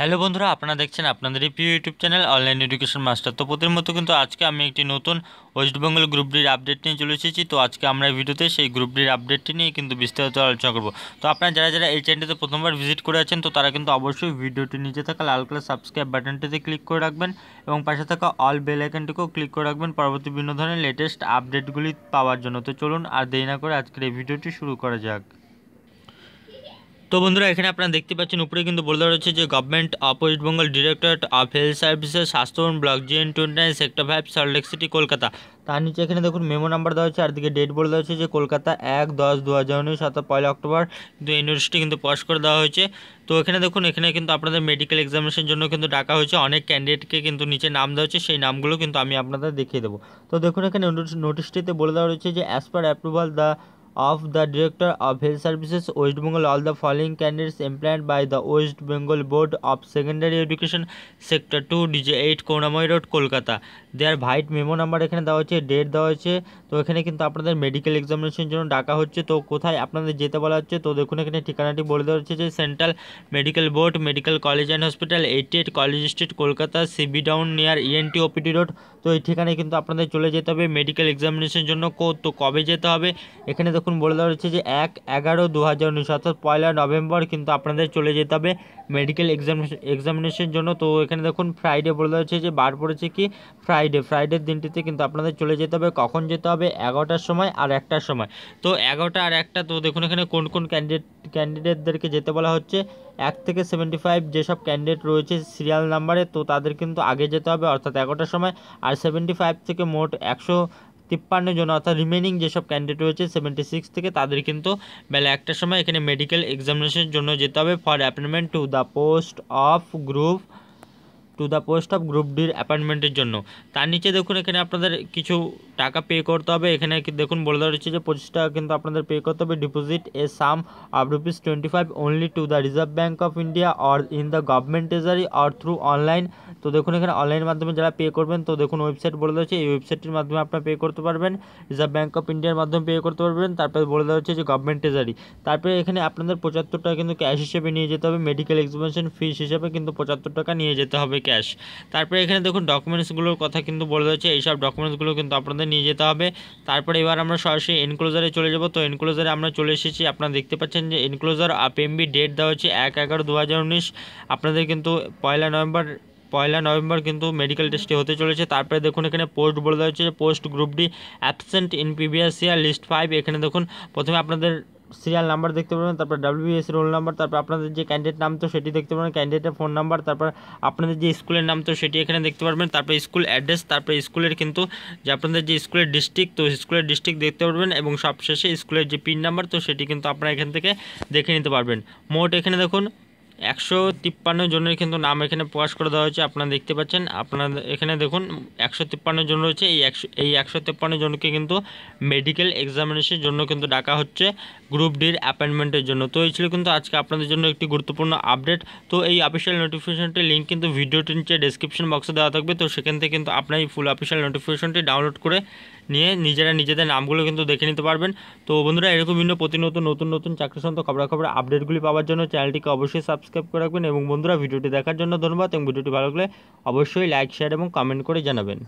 hello বন্ধুরা আপনারা দেখছেন আপনাদের এই প্রিয় YouTube channel online education master তো প্রতির মতো কিন্তু আজকে আমি একটি নতুন ওয়েস্টবেঙ্গল গ্রুপ ডির আপডেট নিয়ে চলে এসেছি তো আজকে আমরা এই ভিডিওতে সেই গ্রুপ ডির আপডেটটি নিয়ে কিন্তু বিস্তারিত আলোচনা করবো তো আপনারা যারা যারা এই চ্যানেলটিতে প্রথমবার ভিজিট করে আছেন তো তারা কিন্তু অবশ্যই ভিডিওটি নিচে থাকা লাল কালার সাবস্ক্রাইব বাটনটিতে ক্লিক করে রাখবেন এবং পাশে থাকা অল বেল আইকনটিকেও ক্লিক করে রাখবেন পরবর্তী বিভিন্ন ধরনের লেটেস্ট আপডেটগুলি পাওয়ার জন্য তো চলুন আর দেরি না করে আজকের এই ভিডিওটি শুরু করা যাক তো বন্ধুরা এখানে আপনারা দেখতে পাচ্ছেন উপরে কিন্তু বলে দেওয়া রয়েছে যে government of Bengal directorate of health services স্বাস্থ্য block N twenty nine sector five Salt Lake city Kolkata তার নিচে এখানে দেখুন মেমো নাম্বার দেওয়া হয়েছে আর দিকে ডেট বলে দেওয়া হয়েছে যে কলকাতা এক দশ দু হাজার উনিশ অর্থাৎ পয়লা অক্টোবর কিন্তু ইউনিভার্সিটি কিন্তু পজ করে দেওয়া হয়েছে তো এখানে দেখুন এখানে কিন্তু আপনাদের মেডিকেল এক্সামিনেশন জন্য কিন্তু ডাকা হয়েছে অনেক ক্যান্ডিডেটকে কিন্তু নিচে নাম দেওয়া হচ্ছে সেই নামগুলো কিন্তু আমি আপনাদের দেখিয়ে দেবো তো দেখুন এখানে নোটিশটিতে বলে দেওয়া হয়েছে যে as per approval the of the Director of Health Services West Bengal all the following candidates employed by the West Bengal Board of Secondary Education Sector 2 DJ eight কোনাময় road Kolkata their vide memo number এখানে দেওয়া হচ্ছে date দেওয়া হচ্ছে তো এখানে কিন্তু আপনাদের মেডিকেল এক্সামিনেশনের জন্য ডাকা হচ্ছে তো কোথায় আপনাদের যেতে বলা হচ্ছে তো দেখুন এখানে ঠিকানাটি বলে দেওয়া হচ্ছে যে central medical board medical college and hospital eighty eight college street Kolkata CB down near ENT OPD road তো এই ঠিকানায় কিন্তু আপনাদের চলে যেতে হবে মেডিকেল এক্সামিনেশনের জন্য কো তো কবে যেতে হবে এখানে দেখুন বলে দেওয়া হচ্ছে যে এক এগারো দু হাজার উনিশ অর্থাৎ পয়লা নভেম্বর কিন্তু আপনাদের চলে যেতে হবে মেডিকেল এক্সামিনেশন এক্সামিনেশনের জন্য তো এখানে দেখুন ফ্রাইডে বলে দেওয়া হচ্ছে যে বার পড়েছে কি ফ্রাইডে ফ্রাইডের দিনটিতে কিন্তু আপনাদের চলে যেতে হবে কখন যেতে হবে এগারোটার সময় আর একটার সময় তো এগারোটা আর একটা তো দেখুন এখানে কোন কোন ক্যান্ডিডেট ক্যান্ডিডেটদেরকে যেতে বলা হচ্ছে এক থেকে সেভেন্টি ফাইভ যেসব ক্যান্ডিডেট রয়েছে সিরিয়াল নাম্বারে তো তাদের কিন্তু আগে যেতে হবে অর্থাৎ এগারোটার সময় আর সেভেন্টি ফাইভ থেকে মোট একশো তিপ্পান্ন জন অর্থাৎ রিমেনিং যেসব ক্যান্ডিডেট রয়েছে সেভেন্টি সিক্স থেকে তাদের কিন্তু বেলা একটার সময় এখানে মেডিকেল এক্সামিনেশনের জন্য যেতে হবে for appointment to the post of group to the post of group ডির অ্যাপয়েন্টমেন্টের জন্য তার নিচে দেখুন এখানে আপনাদের কিছু টাকা পে করতে হবে এখানে দেখুন বলে দেওয়া হচ্ছে যে পঁচিশ টাকা কিন্তু আপনাদের পে করতে হবে deposit a sum of rupees twenty five only to the reserve bank of India or in the government treasury or through online তো দেখুন এখানে অনলাইনের মাধ্যমে যারা পে করবেন তো দেখুন ওয়েবসাইট বলে দেওয়া হচ্ছে এই ওয়েবসাইটটির মাধ্যমে আপনারা পে করতে পারবেন রিজার্ভ ব্যাঙ্ক অফ ইন্ডিয়ার মাধ্যমে পে করতে পারবেন তারপরে বলে দেওয়া হচ্ছে যে গভর্নমেন্ট ট্রেজারি তারপরে এখানে আপনাদের পঁচাত্তর টাকা কিন্তু ক্যাশ হিসেবে নিয়ে যেতে হবে মেডিকেল এক্সপেনশন ফিস হিসেবে কিন্তু পঁচাত্তর টাকা নিয়ে যেতে হবে ক্যাশ তারপরে এখানে দেখুন ডকুমেন্টসগুলোর কথা কিন্তু বলে রয়েছে এইসব ডকুমেন্টসগুলো কিন্তু আপনাদের নিয়ে যেতে হবে তারপরে এবার আমরা সরাসরি এনক্লোজারে চলে যাব তো এনক্লোজারে আমরা চলে এসেছি আপনারা দেখতে পাচ্ছেন যে এনক্লোজার আপএমবি ডেট দেওয়া হচ্ছে এক এগারো দু আপনাদের কিন্তু পয়লা নভেম্বর পয়লা নভেম্বর কিন্তু মেডিকেল টেস্টে হতে চলেছে তারপরে দেখুন এখানে পোস্ট বলে দেওয়া হচ্ছে post group D absent in previous year list five এখানে দেখুন প্রথমে আপনাদের সিরিয়াল নাম্বার দেখতে পারবেন তারপর ডাব্লিউবিএস রোল নাম্বার তারপর আপনাদের যে ক্যান্ডিডেট নাম তো সেটি দেখতে পারবেন ক্যান্ডিডেটের ফোন নাম্বার তারপর আপনাদের যে স্কুলের নাম তো সেটি এখানে দেখতে পারবেন তারপর স্কুল অ্যাড্রেস তারপর স্কুলের কিন্তু যে আপনাদের যে স্কুলের ডিস্ট্রিক্ট তো স্কুলের ডিস্ট্রিক্ট দেখতে পারবেন এবং সবশেষে স্কুলের যে পিন নাম্বার তো সেটি কিন্তু আপনারা এখান থেকে দেখে নিতে পারবেন মোট এখানে দেখুন একশো তিপ্পান্ন জনের কিন্তু নাম এখানে প্রকাশ করে দেওয়া হয়েছে আপনারা দেখতে পাচ্ছেন আপনাদের এখানে দেখুন একশো তিপ্পান্ন জন রয়েছে এই একশো এই একশো তিপ্পান্ন জনকে কিন্তু মেডিকেল এক্সামিনেশনের জন্য কিন্তু ডাকা হচ্ছে গ্রুপ ডির অ্যাপয়েন্টমেন্টের জন্য তো এই ছিল কিন্তু আজকে আপনাদের জন্য একটি গুরুত্বপূর্ণ আপডেট তো এই অফিসিয়াল নোটিফিকেশনটির লিঙ্ক কিন্তু ভিডিওটি নিচে ডেসক্রিপশন বক্সে দেওয়া থাকবে তো সেখান থেকে কিন্তু আপনার এই ফুল অফিসিয়াল নোটিফিকেশনটি ডাউনলোড করে নিয়ে নিজেরা নিজেদের নামগুলো কিন্তু দেখে নিতে পারবেন তো বন্ধুরা এরকম বিভিন্ন প্রতিনিয়ত নতুন নতুন চাকরি সন্ত খবরাখবর আপডেটগুলি পাওয়ার জন্য চ্যানেলটিকে অবশ্যই সাবস্ক্রাইব করে রাখবেন এবং বন্ধুরা ভিডিওটি দেখার জন্য ধন্যবাদ এবং ভিডিওটি ভালো লাগলে অবশ্যই লাইক শেয়ার এবং কমেন্ট করে জানাবেন